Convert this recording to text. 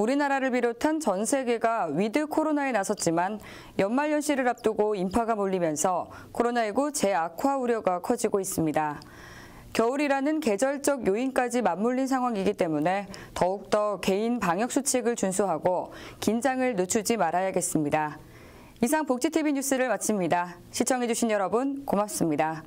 우리나라를 비롯한 전 세계가 위드 코로나에 나섰지만 연말연시를 앞두고 인파가 몰리면서 코로나19 재악화 우려가 커지고 있습니다. 겨울이라는 계절적 요인까지 맞물린 상황이기 때문에 더욱더 개인 방역수칙을 준수하고 긴장을 늦추지 말아야겠습니다. 이상 복지TV 뉴스를 마칩니다. 시청해주신 여러분 고맙습니다.